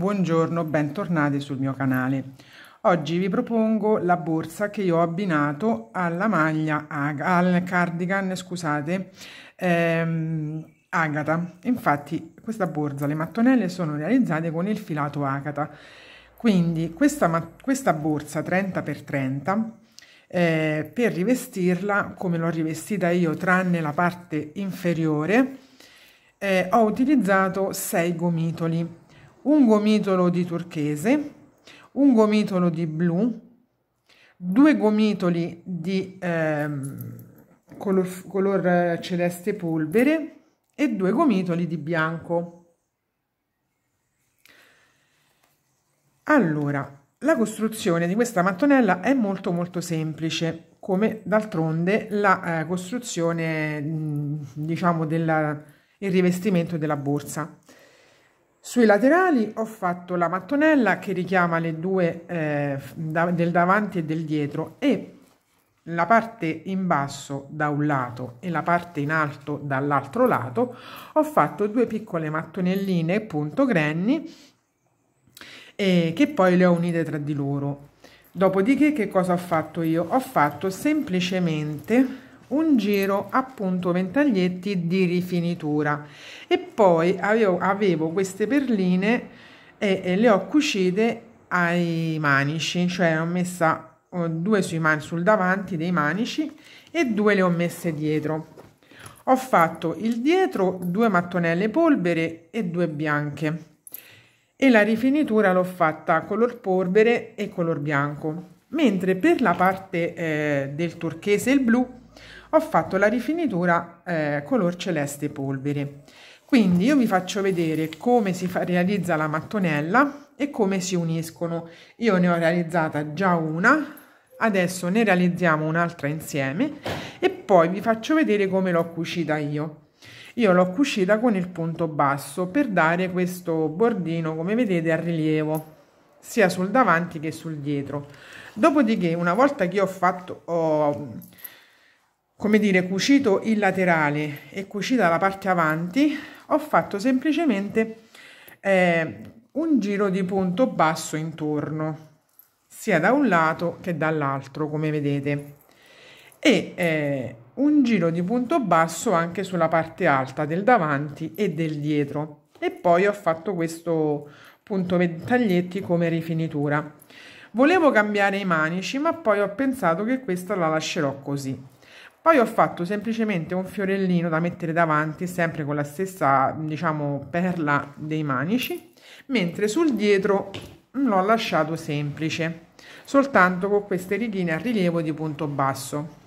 Buongiorno, bentornati sul mio canale. Oggi vi propongo la borsa che io ho abbinato alla maglia, al cardigan, scusate, ehm, Agata. Infatti questa borsa, le mattonelle sono realizzate con il filato Agata. Quindi questa, questa borsa 30x30 eh, per rivestirla come l'ho rivestita io tranne la parte inferiore eh, ho utilizzato 6 gomitoli un gomitolo di turchese, un gomitolo di blu, due gomitoli di eh, color, color celeste polvere e due gomitoli di bianco. Allora, la costruzione di questa mattonella è molto molto semplice, come d'altronde la eh, costruzione, diciamo, del rivestimento della borsa. Sui laterali ho fatto la mattonella che richiama le due eh, da, del davanti e del dietro e la parte in basso da un lato e la parte in alto dall'altro lato ho fatto due piccole mattonelline punto granny eh, che poi le ho unite tra di loro. Dopodiché che cosa ho fatto io? Ho fatto semplicemente un giro appunto ventaglietti di rifinitura e poi avevo, avevo queste perline e, e, le ho cucite ai manici cioè ho messa ho due sui man- sul davanti dei manici e due le ho messe dietro ho fatto il dietro due mattonelle polvere e due bianche e la rifinitura l'ho fatta color polvere e color bianco mentre per la parte eh, del turchese il blu ho fatto la rifinitura eh, color celeste polvere. Quindi io vi faccio vedere come si fa, realizza la mattonella e come si uniscono. Io ne ho realizzata già una, adesso ne realizziamo un'altra insieme e poi vi faccio vedere come l'ho cucita io. Io l'ho cucita con il punto basso per dare questo bordino, come vedete, a rilievo sia sul davanti che sul dietro. Dopodiché, una volta che ho fatto ho come dire, cucito il laterale e cucita la parte avanti, ho fatto semplicemente eh, un giro di punto basso intorno, sia da un lato che dall'altro, come vedete, e eh, un giro di punto basso anche sulla parte alta del davanti e del dietro. E poi ho fatto questo punto taglietti come rifinitura. Volevo cambiare i manici, ma poi ho pensato che questa la lascerò così. Poi ho fatto semplicemente un fiorellino da mettere davanti, sempre con la stessa, diciamo, perla dei manici, mentre sul dietro l'ho lasciato semplice, soltanto con queste righe a rilievo di punto basso.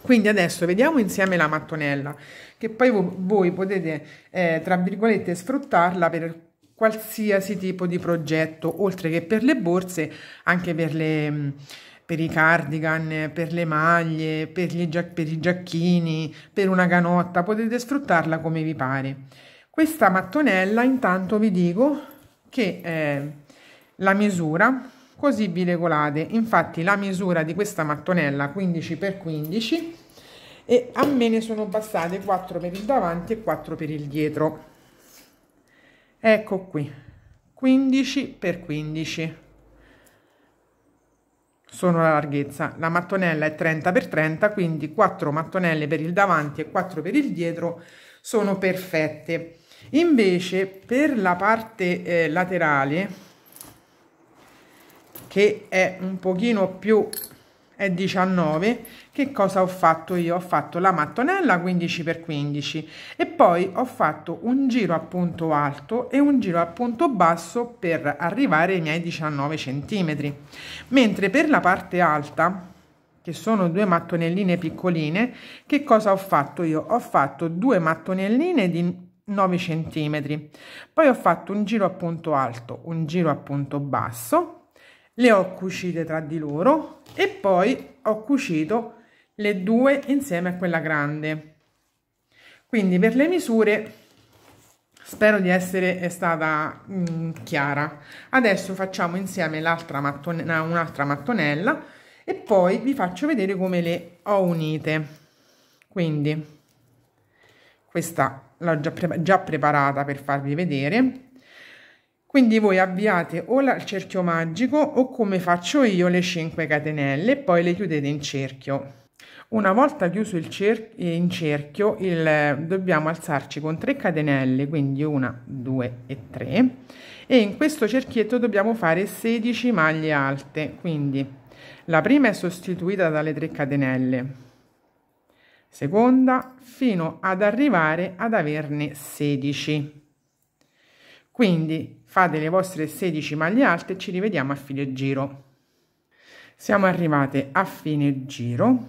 Quindi adesso vediamo insieme la mattonella, che poi voi potete, eh, tra virgolette, sfruttarla per qualsiasi tipo di progetto, oltre che per le borse, anche per le per i cardigan, per le maglie, per, gia- per i giacchini, per una canotta, potete sfruttarla come vi pare. Questa mattonella intanto vi dico che è la misura, così vi regolate. Infatti la misura di questa mattonella 15x15 e a me ne sono bastate 4 per il davanti e 4 per il dietro. Ecco qui, 15 x 15 sono la larghezza. La mattonella è 30 x 30, quindi 4 mattonelle per il davanti e 4 per il dietro sono perfette. Invece per la parte eh, laterale, che è un pochino più è 19 che cosa ho fatto io ho fatto la mattonella 15 per 15 e poi ho fatto un giro a punto alto e un giro a punto basso per arrivare ai miei 19 centimetri mentre per la parte alta che sono due mattonelline piccoline che cosa ho fatto io ho fatto due mattonelline di 9 centimetri poi ho fatto un giro a punto alto un giro a punto basso le ho cucite tra di loro e poi ho cucito le due insieme a quella grande quindi per le misure spero di essere stata mh, mm, chiara adesso facciamo insieme l'altra mattonella un'altra mattonella e poi vi faccio vedere come le ho unite quindi questa l'ho già, pre già preparata per farvi vedere quindi voi avviate o il cerchio magico o come faccio io le 5 catenelle e poi le chiudete in cerchio. Una volta chiuso il cer- in cerchio il, dobbiamo alzarci con 3 catenelle, quindi 1, 2 e 3 e in questo cerchietto dobbiamo fare 16 maglie alte, quindi la prima è sostituita dalle 3 catenelle, seconda fino ad arrivare ad averne 16 quindi fate le vostre 16 maglie alte e ci rivediamo a fine giro. Siamo arrivate a fine giro.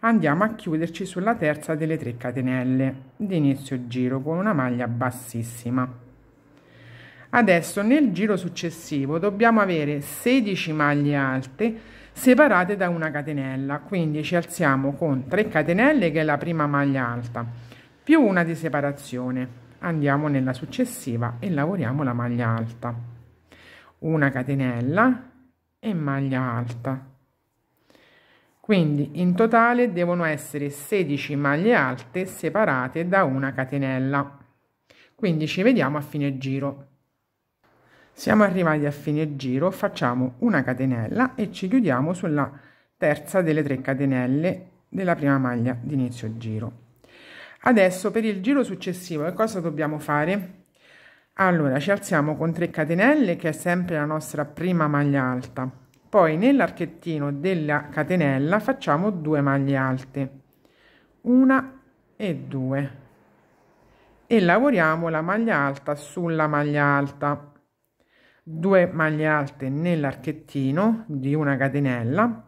Andiamo a chiuderci sulla terza delle 3 catenelle di inizio giro con una maglia bassissima. Adesso nel giro successivo dobbiamo avere 16 maglie alte separate da una catenella, quindi ci alziamo con 3 catenelle che è la prima maglia alta, più una di separazione andiamo nella successiva e lavoriamo la maglia alta una catenella e maglia alta quindi in totale devono essere 16 maglie alte separate da una catenella quindi ci vediamo a fine giro siamo arrivati a fine giro facciamo una catenella e ci chiudiamo sulla terza delle tre catenelle della prima maglia di inizio giro adesso per il giro successivo che cosa dobbiamo fare allora ci alziamo con 3 catenelle che è sempre la nostra prima maglia alta poi nell'archettino della catenella facciamo due maglie alte una e due e lavoriamo la maglia alta sulla maglia alta 2 maglie alte nell'archettino di una catenella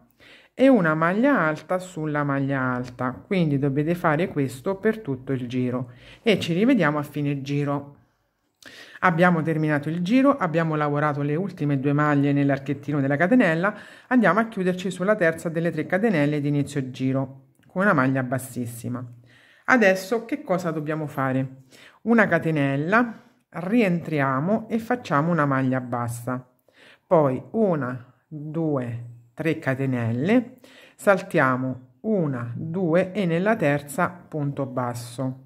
e una maglia alta sulla maglia alta quindi dovete fare questo per tutto il giro e ci rivediamo a fine giro abbiamo terminato il giro abbiamo lavorato le ultime due maglie nell'archettino della catenella andiamo a chiuderci sulla terza delle tre catenelle di inizio giro con una maglia bassissima adesso che cosa dobbiamo fare una catenella rientriamo e facciamo una maglia bassa poi una due 3 catenelle, saltiamo una, due e nella terza punto basso.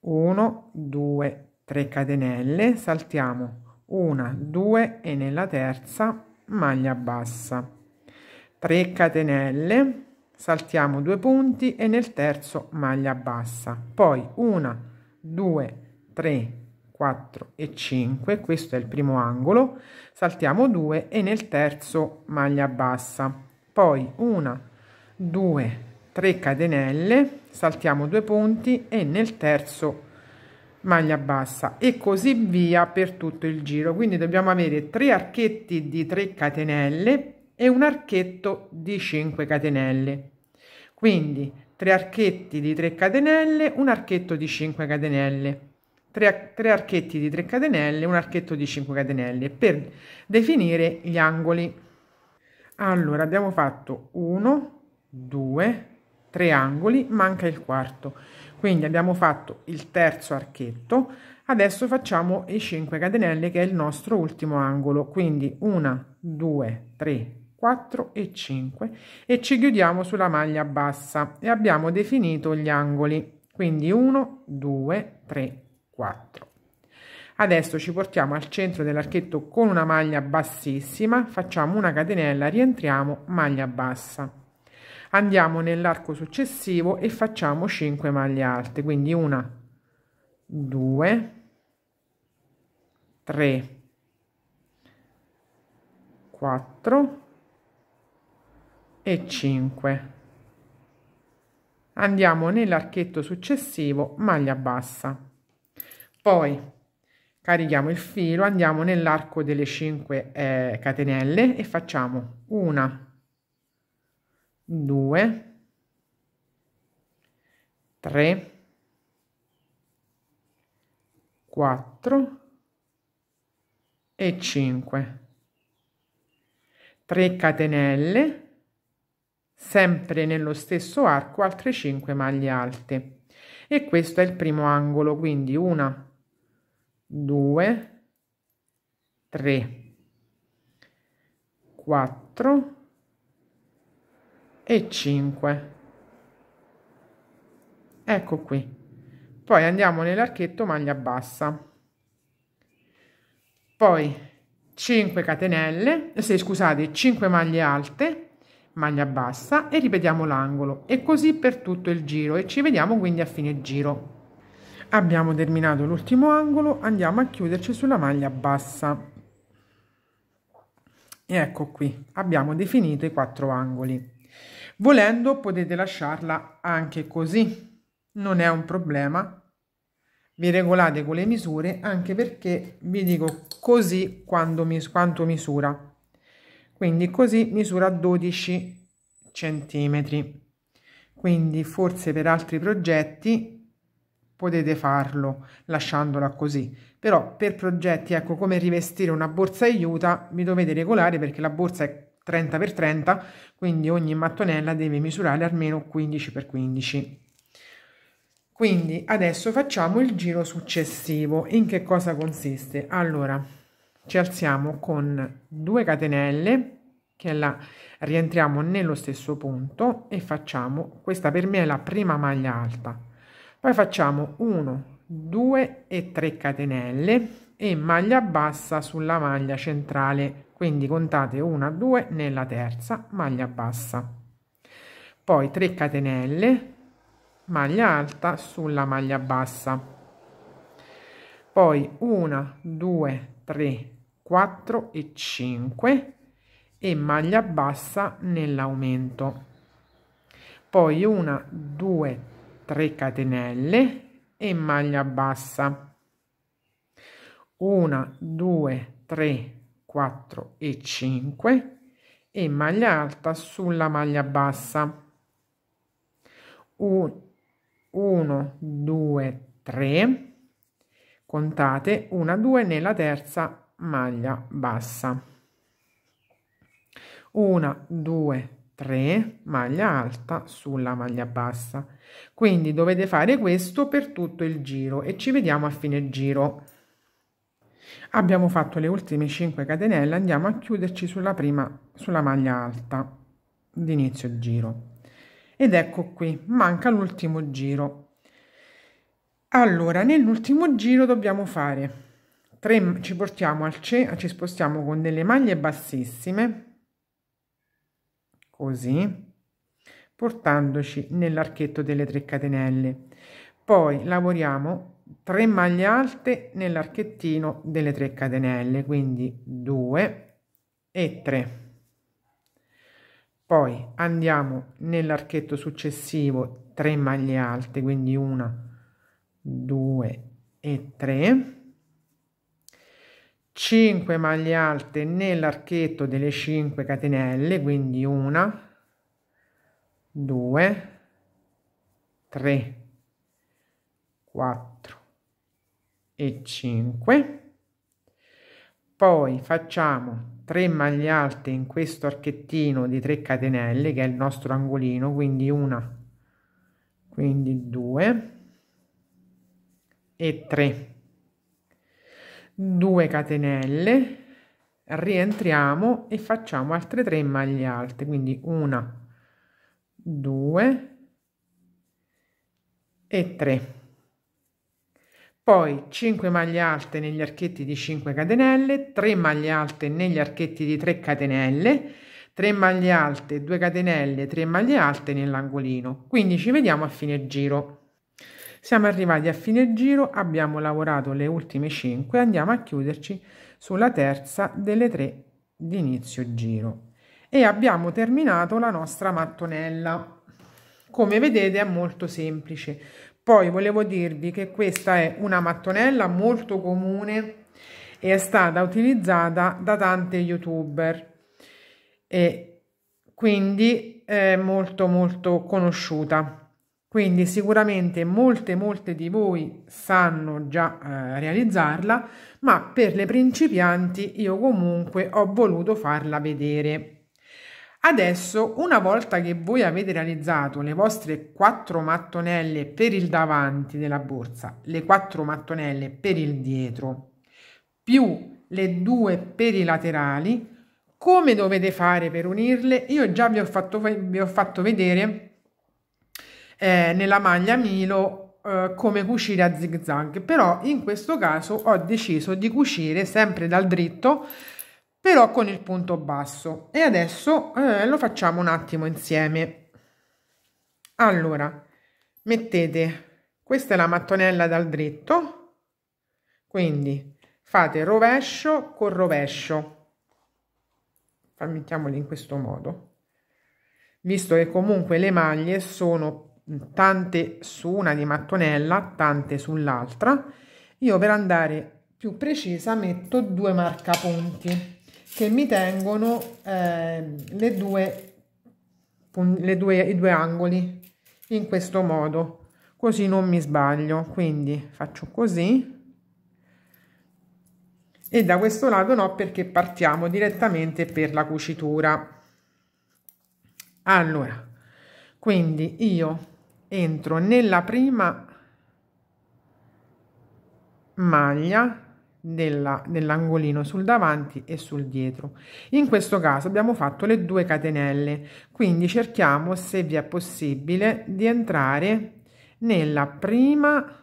1, 2, 3 catenelle, saltiamo una, due e nella terza maglia bassa. 3 catenelle, saltiamo due punti e nel terzo maglia bassa. Poi una, due, tre 4 e 5 questo è il primo angolo saltiamo 2 e nel terzo maglia bassa poi una 2 3 catenelle saltiamo due punti e nel terzo maglia bassa e così via per tutto il giro quindi dobbiamo avere tre archetti di 3 catenelle e un archetto di 5 catenelle quindi tre archetti di 3 catenelle un archetto di 5 catenelle 3, 3 archetti di 3 catenelle, un archetto di 5 catenelle per definire gli angoli. Allora abbiamo fatto 1, 2, 3 angoli, manca il quarto. Quindi abbiamo fatto il terzo archetto, adesso facciamo i 5 catenelle che è il nostro ultimo angolo, quindi 1, 2, 3, 4 e 5 e ci chiudiamo sulla maglia bassa e abbiamo definito gli angoli, quindi 1, 2, 3, 4 adesso ci portiamo al centro dell'archetto con una maglia bassissima facciamo una catenella rientriamo maglia bassa andiamo nell'arco successivo e facciamo 5 maglie alte quindi una 2 3 4 e 5 andiamo nell'archetto successivo maglia bassa poi carichiamo il filo, andiamo nell'arco delle 5 eh, catenelle e facciamo una, due, tre, quattro e 5. 3 catenelle sempre nello stesso arco altre 5 maglie alte e questo è il primo angolo quindi una 2, 3, 4 e 5. Ecco qui. Poi andiamo nell'archetto maglia bassa. Poi 5 catenelle, se scusate, 5 maglie alte, maglia bassa e ripetiamo l'angolo e così per tutto il giro e ci vediamo quindi a fine giro abbiamo terminato l'ultimo angolo andiamo a chiuderci sulla maglia bassa e ecco qui abbiamo definito i quattro angoli volendo potete lasciarla anche così non è un problema vi regolate con le misure anche perché vi dico così quando mis quanto misura quindi così misura 12 centimetri quindi forse per altri progetti potete farlo lasciandola così però per progetti ecco come rivestire una borsa aiuta mi dovete regolare perché la borsa è 30 x 30 quindi ogni mattonella deve misurare almeno 15 x 15 quindi adesso facciamo il giro successivo in che cosa consiste allora ci alziamo con 2 catenelle che la rientriamo nello stesso punto e facciamo questa per me è la prima maglia alta poi facciamo 1 2 e 3 catenelle e maglia bassa sulla maglia centrale quindi contate 1 2 nella terza maglia bassa poi 3 catenelle maglia alta sulla maglia bassa poi 1 2 3 4 e 5 e maglia bassa nell'aumento poi 1 2 3 3 catenelle e maglia bassa 1 2 3 4 e 5 e maglia alta sulla maglia bassa 1 2 3 contate 1 2 nella terza maglia bassa 1 2 3 3 maglia alta sulla maglia bassa quindi dovete fare questo per tutto il giro e ci vediamo a fine giro abbiamo fatto le ultime 5 catenelle andiamo a chiuderci sulla prima sulla maglia alta di inizio giro ed ecco qui manca l'ultimo giro allora nell'ultimo giro dobbiamo fare 3 ci portiamo al c ci spostiamo con delle maglie bassissime così, portandoci nell'archetto delle 3 catenelle. Poi lavoriamo 3 maglie alte nell'archettino delle 3 catenelle, quindi 2 e 3. Poi andiamo nell'archetto successivo 3 maglie alte, quindi 1, 2 e 3 5 maglie alte nell'archetto delle 5 catenelle quindi una due, tre, quattro e cinque. poi facciamo 3 maglie alte in questo archettino di 3 catenelle che è il nostro angolino quindi una quindi due e tre. 2 catenelle rientriamo e facciamo altre 3 maglie alte quindi una 2 e 3 poi 5 maglie alte negli archetti di 5 catenelle 3 maglie alte negli archetti di 3 catenelle 3 maglie alte 2 catenelle 3 maglie alte nell'angolino quindi ci vediamo a fine giro siamo arrivati a fine giro, abbiamo lavorato le ultime 5, andiamo a chiuderci sulla terza delle tre di inizio giro e abbiamo terminato la nostra mattonella. Come vedete è molto semplice. Poi volevo dirvi che questa è una mattonella molto comune e è stata utilizzata da tante youtuber e quindi è molto molto conosciuta. Quindi sicuramente molte, molte di voi sanno già eh, realizzarla, ma per le principianti io comunque ho voluto farla vedere. Adesso, una volta che voi avete realizzato le vostre quattro mattonelle per il davanti della borsa, le quattro mattonelle per il dietro, più le due per i laterali, come dovete fare per unirle? Io già vi ho fatto, vi ho fatto vedere eh, nella maglia Milo eh, come cucire a zig zag però in questo caso ho deciso di cucire sempre dal dritto però con il punto basso e adesso eh, lo facciamo un attimo insieme allora mettete questa è la mattonella dal dritto quindi fate rovescio con rovescio mettiamoli in questo modo visto che comunque le maglie sono tante su una di mattonella, tante sull'altra. Io per andare più precisa metto due marcapunti che mi tengono eh, le due, le due, i due angoli in questo modo, così non mi sbaglio. Quindi faccio così e da questo lato no perché partiamo direttamente per la cucitura. Allora, quindi io entro nella prima maglia dell'angolino dell sul davanti e sul dietro in questo caso abbiamo fatto le due catenelle quindi cerchiamo se vi è possibile di entrare nella prima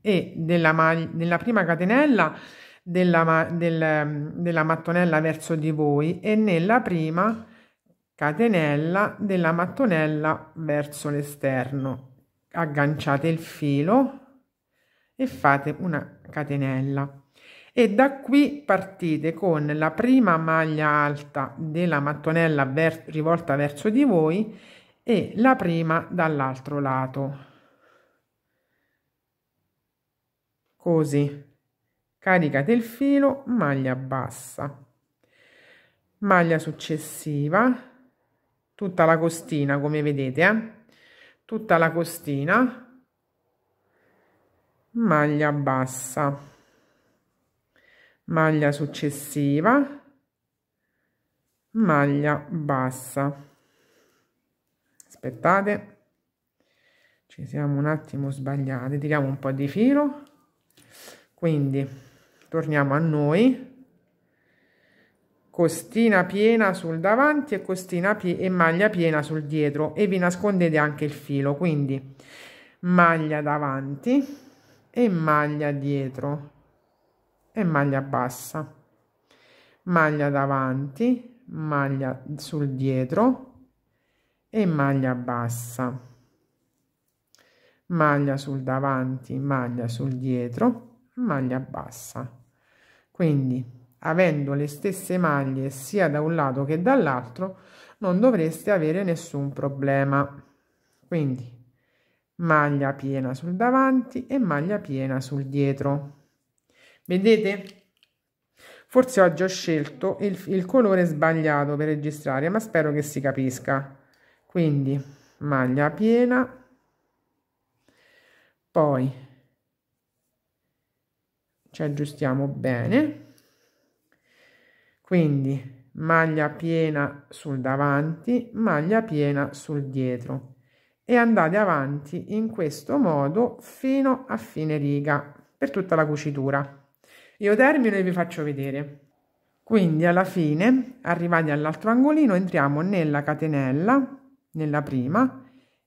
e della, maglia, della prima catenella della, del, della mattonella verso di voi e nella prima catenella della mattonella verso l'esterno agganciate il filo e fate una catenella e da qui partite con la prima maglia alta della mattonella ver rivolta verso di voi e la prima dall'altro lato così caricate il filo maglia bassa maglia successiva tutta la costina come vedete eh? tutta la costina maglia bassa maglia successiva maglia bassa aspettate ci siamo un attimo sbagliati tiriamo un po di filo quindi torniamo a noi costina piena sul davanti e costina pie e maglia piena sul dietro e vi nascondete anche il filo quindi maglia davanti e maglia dietro e maglia bassa maglia davanti maglia sul dietro e maglia bassa maglia sul davanti maglia sul dietro maglia bassa quindi avendo le stesse maglie sia da un lato che dall'altro non dovreste avere nessun problema quindi maglia piena sul davanti e maglia piena sul dietro vedete forse oggi ho scelto il, il colore sbagliato per registrare ma spero che si capisca quindi maglia piena poi ci aggiustiamo bene quindi maglia piena sul davanti maglia piena sul dietro e andate avanti in questo modo fino a fine riga per tutta la cucitura io termino e vi faccio vedere quindi alla fine arrivati all'altro angolino entriamo nella catenella nella prima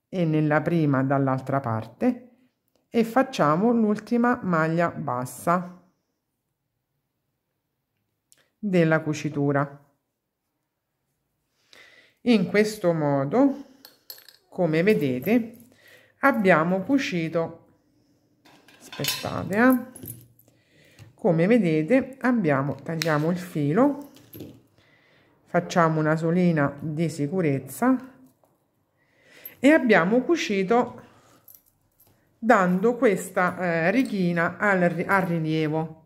e nella prima dall'altra parte e facciamo l'ultima maglia bassa della cucitura. In questo modo, come vedete, abbiamo cucito, aspettate, eh? come vedete abbiamo, tagliamo il filo, facciamo una solina di sicurezza e abbiamo cucito dando questa eh, righina al, al rilievo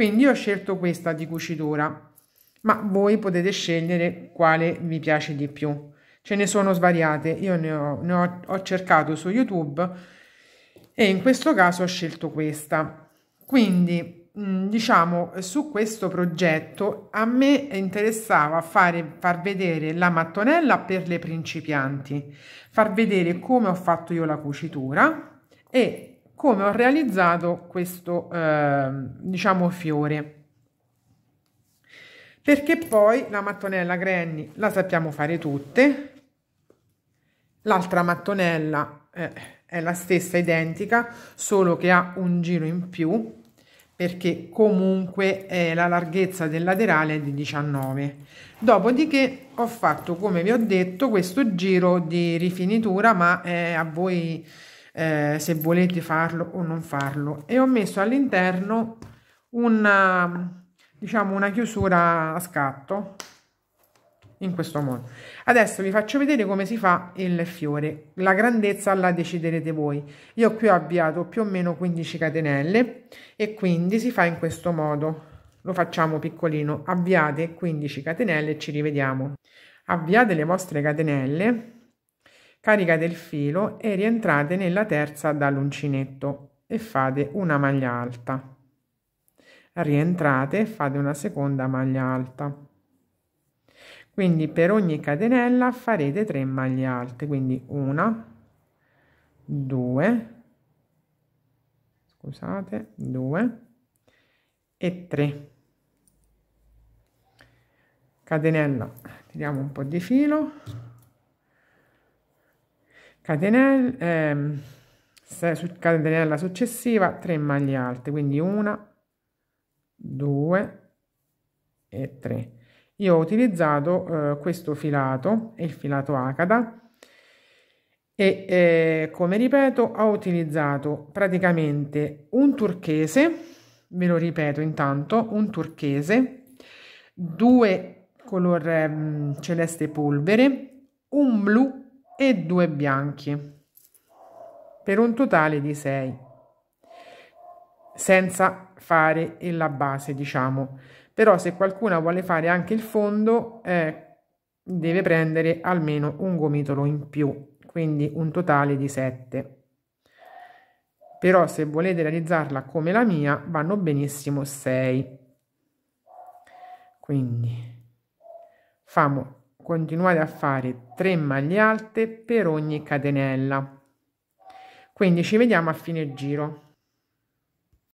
quindi ho scelto questa di cucitura, ma voi potete scegliere quale vi piace di più. Ce ne sono svariate, io ne ho, ne ho, ho cercato su YouTube e in questo caso ho scelto questa. Quindi mm, diciamo su questo progetto a me interessava fare, far vedere la mattonella per le principianti far vedere come ho fatto io la cucitura e come ho realizzato questo eh, diciamo fiore perché poi la mattonella granny la sappiamo fare tutte l'altra mattonella eh, è la stessa identica solo che ha un giro in più perché comunque eh, la larghezza del laterale è di 19 dopodiché ho fatto come vi ho detto questo giro di rifinitura ma eh, a voi eh, se volete farlo o non farlo e ho messo all'interno una um, diciamo una chiusura a scatto in questo modo adesso vi faccio vedere come si fa il fiore la grandezza la deciderete voi io qui ho avviato più o meno 15 catenelle e quindi si fa in questo modo lo facciamo piccolino avviate 15 catenelle e ci rivediamo avviate le vostre catenelle caricate il filo e rientrate nella terza dall'uncinetto e fate una maglia alta. Rientrate e fate una seconda maglia alta. Quindi per ogni catenella farete 3 maglie alte, quindi una, due, scusate, 2 e 3. Catenella, tiriamo un po' di filo, catenella, eh, catenella successiva 3 maglie alte quindi una 2 e 3 io ho utilizzato eh, questo filato e il filato acada e eh, come ripeto ho utilizzato praticamente un turchese ve lo ripeto intanto un turchese due color eh, celeste polvere un blu e 2 bianchi per un totale di 6 senza fare la base diciamo però se qualcuna vuole fare anche il fondo eh, deve prendere almeno un gomitolo in più quindi un totale di 7 però se volete realizzarla come la mia vanno benissimo 6 quindi famo continuate a fare 3 maglie alte per ogni catenella quindi ci vediamo a fine giro